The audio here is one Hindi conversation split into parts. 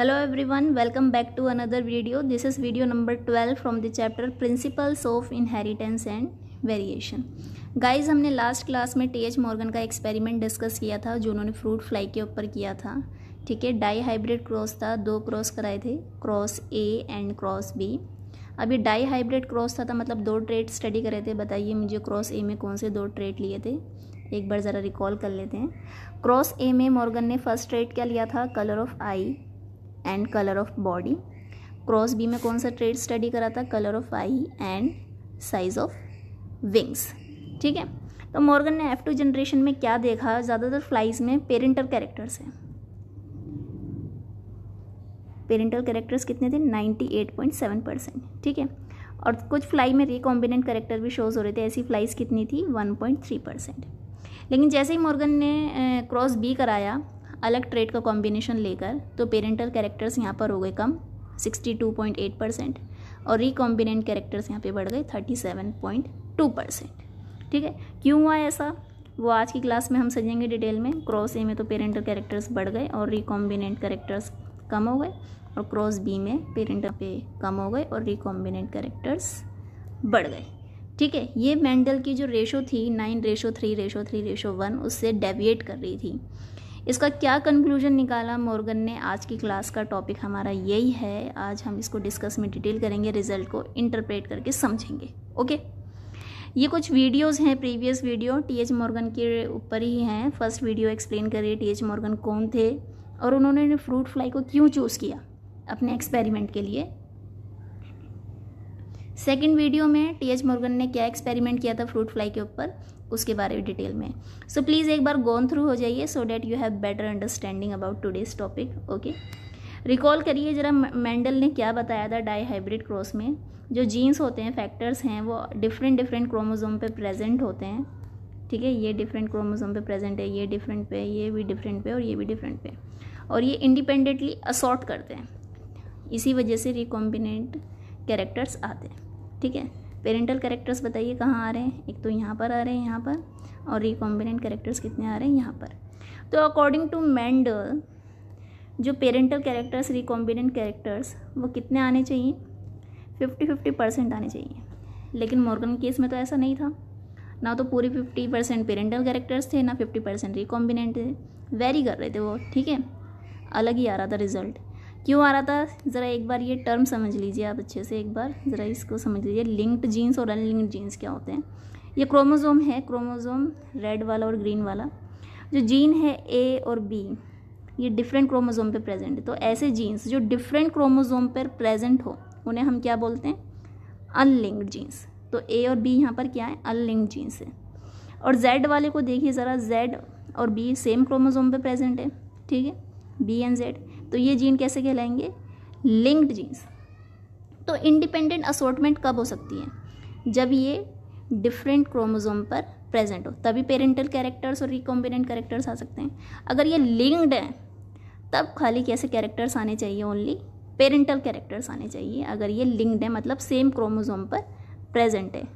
every everyone welcome back to another video this is video number twelve from the chapter principles of inheritance and variation guys हमने लास्ट क्लास में टी एच मॉर्गन का एक्सपेरिमेंट डिस्कस किया था जो उन्होंने फ्रूट फ्लाई के ऊपर किया था ठीक है डाई हाइब्रिड क्रॉस था दो क्रॉस कराए थे cross A and cross B अब ये डाई हाइब्रिड क्रॉस था, था तो मतलब दो ट्रेड स्टडी करे थे बताइए मुझे क्रॉस ए में कौन से दो ट्रेड लिए थे एक बार ज़रा रिकॉल कर लेते हैं क्रॉस ए में मॉर्गन ने फर्स्ट ट्रेड क्या लिया था colour of eye and colour of body cross B में कौन सा ट्रेड स्टडी करा था colour of eye and size of wings ठीक है तो मॉर्गन ने एफ टू जनरेशन में क्या देखा ज़्यादातर फ्लाइज में पेरेंटल कैरेक्टर्स हैं पेरेंटल कैरेक्टर्स कितने थे 98.7 परसेंट ठीक है और कुछ फ्लाई में रिकॉम्बिनेंट कैरेक्टर भी शोज हो रहे थे ऐसी फ्लाइज कितनी थी 1.3 परसेंट लेकिन जैसे ही मॉर्गन ने क्रॉस बी कराया अलग ट्रेड का कॉम्बिनेशन लेकर तो पेरेंटल कैरेक्टर्स यहाँ पर हो गए कम 62.8 परसेंट और रिकॉम्बिनेंट कैरेक्टर्स यहाँ पे बढ़ गए 37.2 परसेंट ठीक है क्यों हुआ ऐसा वो आज की क्लास में हम सजेंगे डिटेल में क्रॉस ए में तो पेरेंटल कैरेक्टर्स बढ़ गए और रिकॉम्बिनेंट कैरेक्टर्स कम हो गए और क्रॉस बी में पेरेंटल पे कम हो गए और रिकॉम्बिनेंट कैरेक्टर्स बढ़ गए ठीक है ये मेंडल की जो रेशो थी nine ratio three ratio three ratio one उससे डेविएट कर रही थी इसका क्या कंक्लूजन निकाला मॉर्गन ने आज की क्लास का टॉपिक हमारा यही है आज हम इसको डिस्कस में डिटेल करेंगे रिजल्ट को इंटरप्रेट करके समझेंगे ओके ये कुछ वीडियोस हैं प्रीवियस वीडियो टीएच मॉर्गन के ऊपर ही हैं फर्स्ट वीडियो एक्सप्लेन करिए टी एच मॉर्गन कौन थे और उन्होंने फ्रूट फ्लाई को क्यों चूज़ किया अपने एक्सपेरिमेंट के लिए सेकेंड वीडियो में टी एच मॉर्गन ने क्या एक्सपेरिमेंट किया था फ्रूट फ्लाई के ऊपर उसके बारे में डिटेल में सो so, प्लीज़ एक बार गॉन थ्रू हो जाइए so that you have better understanding about today's topic okay recall करिए ज़रा मेंडल ने क्या बताया था डाई हाइब्रिड क्रॉस में जो जीन्स होते हैं फैक्टर्स हैं वो डिफरेंट डिफरेंट क्रोमोजोम पे प्रेजेंट होते हैं ठीक है ये डिफरेंट क्रोमोजोम पे प्रेजेंट है ये डिफरेंट पे ये भी डिफरेंट पे और ये भी डिफरेंट पे और ये इंडिपेंडेंटली असॉर्ट करते हैं इसी वजह से रिकॉम्बिनेंट कैरेक्टर्स आते हैं ठीक है पेरेंटल करेक्टर्स बताइए कहाँ आ रहे हैं एक तो यहाँ पर आ रहे हैं यहाँ पर और रिकॉम्बिनेंट करेक्टर्स कितने आ रहे हैं यहाँ पर तो अकॉर्डिंग टू मैंडल जो पेरेंटल कैरेक्टर्स रिकॉम्बिनेंट कैरेक्टर्स वो कितने आने चाहिए फिफ्टी फिफ्टी परसेंट आने चाहिए लेकिन मॉर्गन केस में तो ऐसा नहीं था ना तो पूरी फिफ्टी परसेंट पेरेंटल कैरेक्टर्स थे ना फिफ्टी परसेंट रिकॉम्बिनेंट थे वेरी कर रहे थे वो ठीक है अलग ही आ रहा था रिज़ल्ट क्यों आ रहा था ज़रा एक बार ये टर्म समझ लीजिए आप अच्छे से एक बार ज़रा इसको समझ लीजिए लिंक्ड जीन्स और अनलिंक्ड जीन्स क्या होते हैं ये क्रोमोज़ोम है क्रोमोज़ोम रेड वाला और ग्रीन वाला जो जीन है ए और बी ये डिफरेंट क्रोमोज़ोम पे प्रेजेंट है तो ऐसे जीन्स जो डिफरेंट क्रोमोज़ोम पर प्रेजेंट हो उन्हें हम क्या बोलते हैं अनलिंक्ड जीन्स तो ए और बी यहाँ पर क्या है अनलिंक्ड जीन्स है और जेड वाले को देखिए ज़रा जेड और बी सेम क्रोमोज़ोम पर प्रेजेंट है ठीक है बी एंड जेड तो ये जीन कैसे कहलाएंगे लिंक्ड जीन्स तो इंडिपेंडेंट असोटमेंट कब हो सकती है जब ये डिफरेंट क्रोमोजोम पर प्रेजेंट हो तभी पेरेंटल कैरेक्टर्स और रिकॉम्बिनेंट कैरेक्टर्स आ सकते हैं अगर ये लिंक्ड है तब खाली कैसे कैरेक्टर्स आने चाहिए ओनली पेरेंटल कैरेक्टर्स आने चाहिए अगर ये लिंक्ड है मतलब सेम क्रोमोजोम पर प्रेजेंट है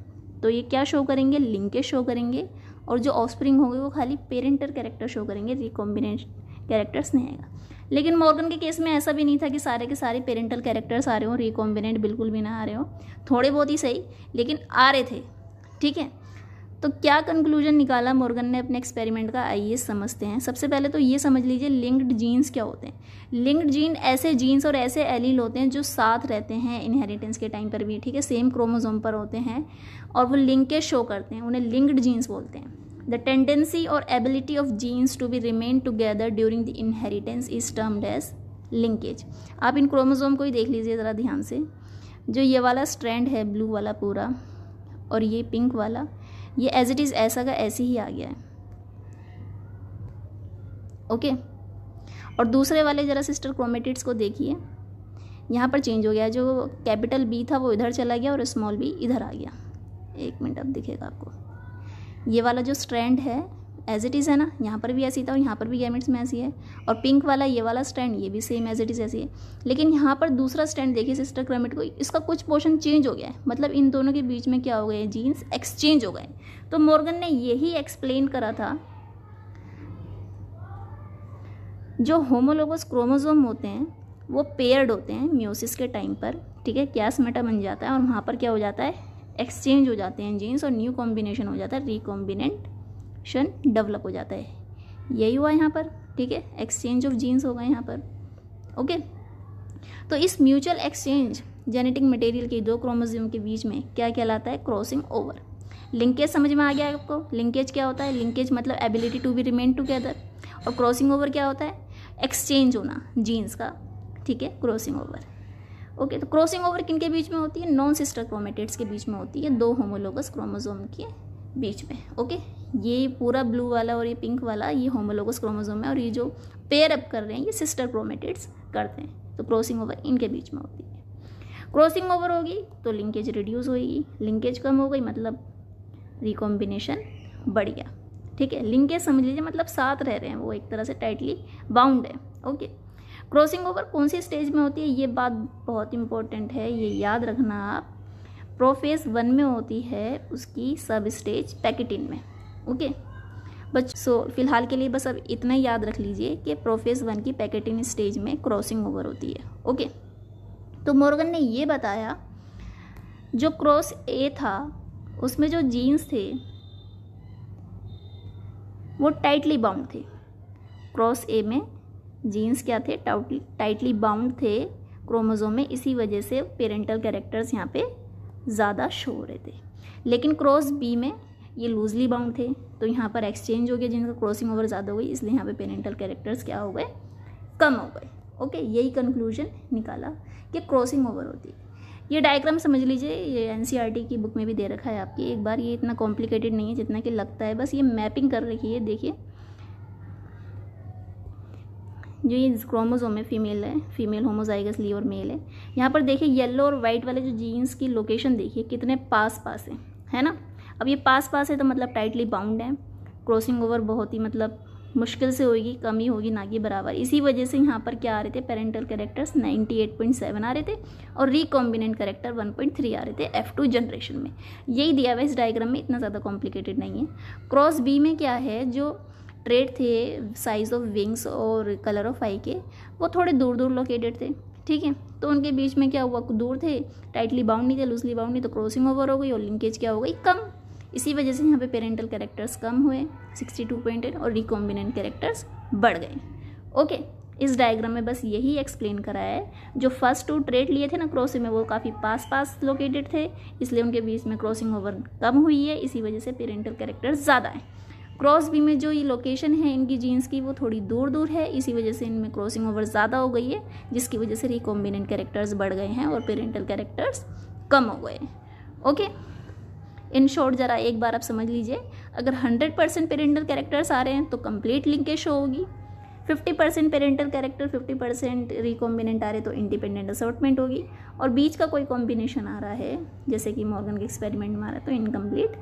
तो ये क्या शो करेंगे लिंकेज शो करेंगे और जो ऑफस्प्रिंग होंगे वो खाली पेरेंटल कैरेक्टर शो करेंगे रिकॉम्बिनेंट कैरेक्टर्स नहीं आएगा लेकिन मॉर्गन के केस में ऐसा भी नहीं था कि सारे के सारे पेरेंटल कैरेक्टर्स आ रहे हो रिकॉम्बिनेंट बिल्कुल भी ना आ रहे हो थोड़े बहुत ही सही लेकिन आ रहे थे ठीक है तो क्या कंक्लूजन निकाला मॉर्गन ने अपने एक्सपेरिमेंट का आइए समझते हैं सबसे पहले तो ये समझ लीजिए लिंक्ड जीन्स क्या होते हैं लिंक्ड जीन ऐसे जीन्स और ऐसे एलील होते हैं जो साथ रहते हैं इनहेरिटेंस के टाइम पर भी ठीक है सेम क्रोमोजोम पर होते हैं और वो लिंकेज शो करते हैं उन्हें लिंक्ड जीन्स बोलते हैं द टेंडेंसी और ability of genes to be remain together during the inheritance is termed as linkage आप इन क्रोमोजोम को ही देख लीजिए ज़रा ध्यान से जो ये वाला स्ट्रैंड है ब्लू वाला पूरा और ये पिंक वाला ये एज इट इज़ ऐसा का ऐसे ही आ गया है ओके और दूसरे वाले ज़रा सिस्टर क्रोमेटिड्स को देखिए यहाँ पर चेंज हो गया जो कैपिटल बी था वो इधर चला गया और स्मॉल बी इधर आ गया एक मिनट अब दिखेगा आपको ये वाला जो स्ट्रैंड है एज इट इज़ है ना यहाँ पर भी ऐसी था और यहाँ पर भी गैमेट्स में ऐसी है और पिंक वाला ये वाला स्टैंड ये भी सेम एज इट इज़ ऐसी है लेकिन यहाँ पर दूसरा स्टैंड देखिए सिस्टर क्रमिट को इसका कुछ पोर्शन चेंज हो गया है मतलब इन दोनों के बीच में क्या हो गए जीन्स एक्सचेंज हो गए तो मॉर्गन ने यही एक्सप्लेन करा था जो होमोलोगस क्रोमोजोम होते हैं वो पेयर्ड होते हैं म्यूसिस के टाइम पर ठीक है क्या स्मेटा बन जाता है और वहाँ पर क्या हो जाता है एक्सचेंज हो जाते हैं जीन्स और न्यू कॉम्बिनेशन हो जाता है रिकॉम्बिनेशन डेवलप हो जाता है यही हुआ यहाँ पर ठीक है एक्सचेंज ऑफ जीन्स होगा यहाँ पर ओके तो इस म्यूचुअल एक्सचेंज जेनेटिक मटेरियल के दो क्रोमोजोम के बीच में क्या कहलाता है क्रॉसिंग ओवर लिंकेज समझ में आ गया आपको लिंकेज क्या होता है लिंकेज मतलब ability to be remain together और क्रॉसिंग ओवर क्या होता है एक्सचेंज होना जीन्स का ठीक है क्रॉसिंग ओवर ओके तो क्रॉसिंग ओवर किन के बीच में होती है नॉन सिस्टर क्रोमेटेड्स के बीच में होती है दो होमोलोगस क्रोमोजोम के बीच में ओके ये पूरा ब्लू वाला और ये पिंक वाला ये होमोलोगस क्रोमोजोम है और ये जो पेयर अप कर रहे हैं ये सिस्टर क्रोमेटेड्स करते हैं तो क्रॉसिंग ओवर इनके बीच में होती है क्रॉसिंग ओवर होगी तो लिंकेज रिड्यूस होगी लिंकेज कम हो गई मतलब रिकॉम्बिनेशन बढ़ गया ठीक है लिंकेज समझ लीजिए मतलब साथ रह रहे हैं वो एक तरह से टाइटली बाउंड है ओके क्रॉसिंग ओवर कौन सी स्टेज में होती है ये बात बहुत इंपॉर्टेंट है ये याद रखना आप प्रोफेस वन में होती है उसकी सब स्टेज पैकेटिन में ओके बच सो फिलहाल के लिए बस अब इतना याद रख लीजिए कि प्रोफेस वन की पैकेटिन स्टेज में क्रॉसिंग ओवर होती है ओके तो मॉर्गन ने ये बताया जो क्रॉस ए था उसमें जो जीन्स थे वो टाइटली बाउंड थे क्रॉस ए में जीन्स क्या थे टाइटली बाउंड थे क्रोमोजोम में इसी वजह से पेरेंटल कैरेक्टर्स यहाँ पे ज़्यादा शो हो रहे थे लेकिन क्रॉस बी में ये लूजली बाउंड थे तो यहाँ पर एक्सचेंज हो गया जिनका क्रॉसिंग ओवर ज़्यादा हो गई इसलिए यहाँ पे पेरेंटल कैरेक्टर्स क्या हो गए कम हो गए ओके यही कंक्लूजन निकाला कि क्रॉसिंग ओवर होती है ये डायग्राम समझ लीजिए ये एन e की बुक में भी दे रखा है आपकी एक बार ये इतना कॉम्प्लिकेटेड नहीं है जितना कि लगता है बस ये मैपिंग कर रखी है देखिए जो ये क्रोमोजोम है फीमेल है फीमेल होमोजाइगस ली और मेल है यहाँ पर देखिए येलो और वाइट वाले जो जीन्स की लोकेशन देखिए कितने पास पास है है ना अब ये पास पास है तो मतलब टाइटली बाउंड है क्रॉसिंग ओवर बहुत ही मतलब मुश्किल से होगी कमी होगी ना कि बराबर इसी वजह से यहाँ पर क्या आ रहे थे पेरेंटल करेक्टर्स 98.7 आ रहे थे और रिकॉम्बिनेंट करेक्टर 1.3 आ रहे थे F2 जनरेशन में यही दिया हुआ इस डायग्राम में इतना ज़्यादा कॉम्प्लिकेटेड नहीं है क्रॉस बी में क्या है जो ट्रेड थे साइज़ ऑफ विंग्स और कलर ऑफ आई के वो थोड़े दूर दूर लोकेटेड थे ठीक है तो उनके बीच में क्या हुआ दूर थे टाइटली बाउंड नहीं थे लूजली बाउंड नहीं तो क्रॉसिंग ओवर हो गई और लिंकेज क्या हो गई कम इसी वजह से यहाँ पे पेरेंटल कैरेक्टर्स कम हुए सिक्सटी पॉइंट एट और रिकॉम्बिनेंट कैरेक्टर्स बढ़ गए ओके इस डायग्राम में बस यही एक्सप्लेन कराया है जो फर्स्ट टू ट्रेड लिए थे ना क्रॉसिंग में वो काफ़ी पास पास लोकेटेड थे इसलिए उनके बीच में क्रॉसिंग ओवर कम हुई है इसी वजह से पेरेंटल कैरेक्टर्स ज़्यादा हैं क्रॉस बी में जो ये लोकेशन है इनकी जीन्स की वो थोड़ी दूर दूर है इसी वजह से इनमें क्रॉसिंग ओवर ज़्यादा हो गई है जिसकी वजह से रिकॉम्बिनेंट कैरेक्टर्स बढ़ गए हैं और पेरेंटल कैरेक्टर्स कम हो गए ओके इन शॉर्ट ज़रा एक बार आप समझ लीजिए अगर हंड्रेड परसेंट पेरेंटल कैरेक्टर्स आ रहे हैं तो कंप्लीट लिंकेज शो होगी fifty percent parental character fifty percent recombinant आ रहे तो इंडिपेंडेंट असॉटमेंट होगी और बीच का कोई कॉम्बिनेशन आ रहा है जैसे कि मॉर्गन के एक्सपेरिमेंट में आ रहा है तो इनकम्प्लीट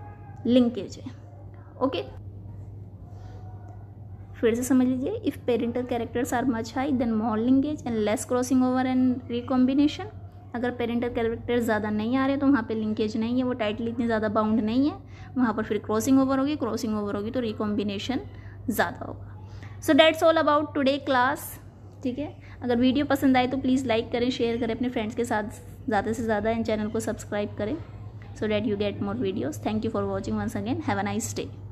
लिंकेज है ओके फिर से समझ लीजिए if parental characters are much high then more linkage and less crossing over and recombination अगर पेरेंटल कैरेक्टर ज़्यादा नहीं आ रहे तो वहाँ पे लिंकेज नहीं है वो टाइटली इतनी ज़्यादा बाउंड नहीं है वहाँ पर फिर क्रॉसिंग ओवर होगी क्रॉसिंग ओवर होगी तो रिकॉम्बिनेशन ज़्यादा होगा so that's all about today class ठीक है अगर वीडियो पसंद आए तो प्लीज़ लाइक करें शेयर करें अपने फ्रेंड्स के साथ ज़्यादा से ज़्यादा इन चैनल को सब्सक्राइब करें so that you get more videos thank you for watching once again have a nice day